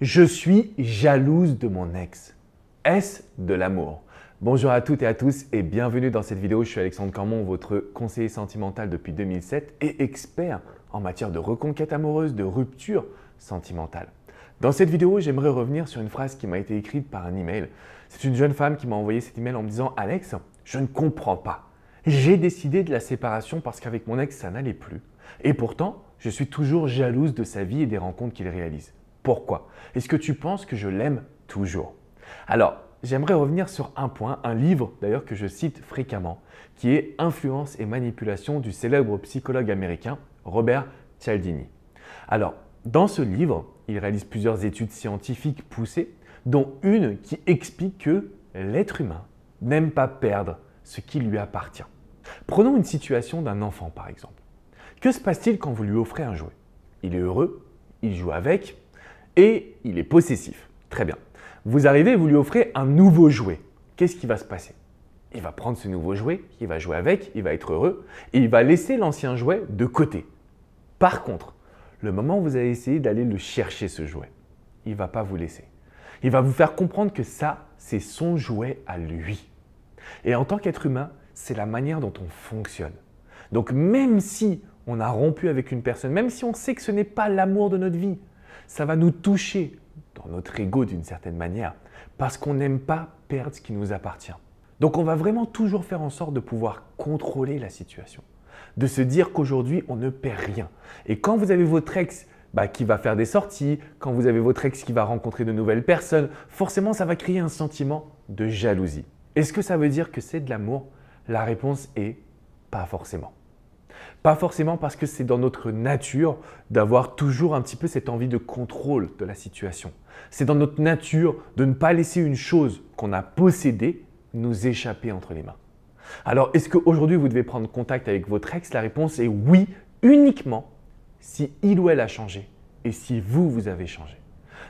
Je suis jalouse de mon ex. Est-ce de l'amour Bonjour à toutes et à tous et bienvenue dans cette vidéo. Je suis Alexandre Cormon, votre conseiller sentimental depuis 2007 et expert en matière de reconquête amoureuse, de rupture sentimentale. Dans cette vidéo, j'aimerais revenir sur une phrase qui m'a été écrite par un email. C'est une jeune femme qui m'a envoyé cet email en me disant Alex, je ne comprends pas. J'ai décidé de la séparation parce qu'avec mon ex, ça n'allait plus. Et pourtant, je suis toujours jalouse de sa vie et des rencontres qu'il réalise. Pourquoi Est-ce que tu penses que je l'aime toujours Alors, j'aimerais revenir sur un point, un livre d'ailleurs que je cite fréquemment, qui est Influence et manipulation du célèbre psychologue américain Robert Cialdini. Alors, dans ce livre, il réalise plusieurs études scientifiques poussées, dont une qui explique que l'être humain n'aime pas perdre ce qui lui appartient. Prenons une situation d'un enfant par exemple. Que se passe-t-il quand vous lui offrez un jouet Il est heureux, il joue avec, et il est possessif. Très bien. Vous arrivez vous lui offrez un nouveau jouet. Qu'est-ce qui va se passer Il va prendre ce nouveau jouet, il va jouer avec, il va être heureux et il va laisser l'ancien jouet de côté. Par contre, le moment où vous allez essayer d'aller le chercher ce jouet, il va pas vous laisser. Il va vous faire comprendre que ça, c'est son jouet à lui. Et en tant qu'être humain, c'est la manière dont on fonctionne. Donc même si on a rompu avec une personne, même si on sait que ce n'est pas l'amour de notre vie, ça va nous toucher dans notre ego d'une certaine manière, parce qu'on n'aime pas perdre ce qui nous appartient. Donc on va vraiment toujours faire en sorte de pouvoir contrôler la situation, de se dire qu'aujourd'hui on ne perd rien. Et quand vous avez votre ex bah, qui va faire des sorties, quand vous avez votre ex qui va rencontrer de nouvelles personnes, forcément ça va créer un sentiment de jalousie. Est-ce que ça veut dire que c'est de l'amour La réponse est pas forcément. Pas forcément parce que c'est dans notre nature d'avoir toujours un petit peu cette envie de contrôle de la situation. C'est dans notre nature de ne pas laisser une chose qu'on a possédée nous échapper entre les mains. Alors, est-ce qu'aujourd'hui vous devez prendre contact avec votre ex La réponse est oui, uniquement si il ou elle a changé et si vous, vous avez changé.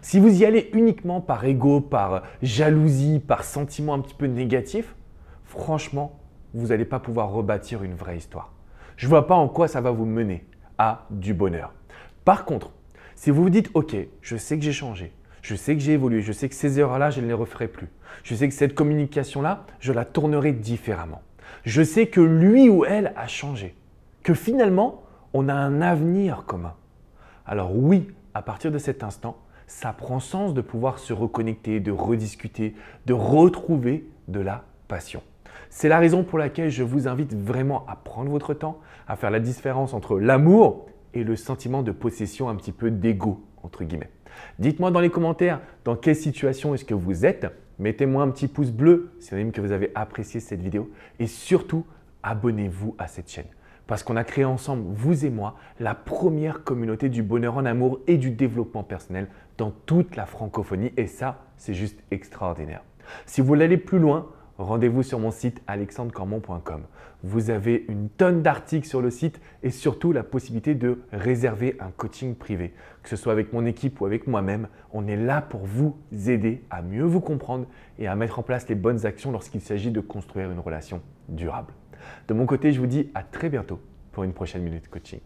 Si vous y allez uniquement par ego, par jalousie, par sentiment un petit peu négatif, franchement, vous n'allez pas pouvoir rebâtir une vraie histoire je ne vois pas en quoi ça va vous mener à du bonheur. Par contre, si vous vous dites, OK, je sais que j'ai changé, je sais que j'ai évolué, je sais que ces erreurs-là, je ne les referai plus, je sais que cette communication-là, je la tournerai différemment, je sais que lui ou elle a changé, que finalement, on a un avenir commun. Alors oui, à partir de cet instant, ça prend sens de pouvoir se reconnecter, de rediscuter, de retrouver de la passion. C'est la raison pour laquelle je vous invite vraiment à prendre votre temps, à faire la différence entre l'amour et le sentiment de possession un petit peu d'ego, entre guillemets. Dites-moi dans les commentaires dans quelle situation est-ce que vous êtes. Mettez-moi un petit pouce bleu si vous que vous avez apprécié cette vidéo. Et surtout, abonnez-vous à cette chaîne. Parce qu'on a créé ensemble, vous et moi, la première communauté du bonheur en amour et du développement personnel dans toute la francophonie. Et ça, c'est juste extraordinaire. Si vous voulez aller plus loin, rendez-vous sur mon site alexandrecormon.com. Vous avez une tonne d'articles sur le site et surtout la possibilité de réserver un coaching privé. Que ce soit avec mon équipe ou avec moi-même, on est là pour vous aider à mieux vous comprendre et à mettre en place les bonnes actions lorsqu'il s'agit de construire une relation durable. De mon côté, je vous dis à très bientôt pour une prochaine minute coaching.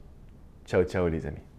Ciao, ciao les amis.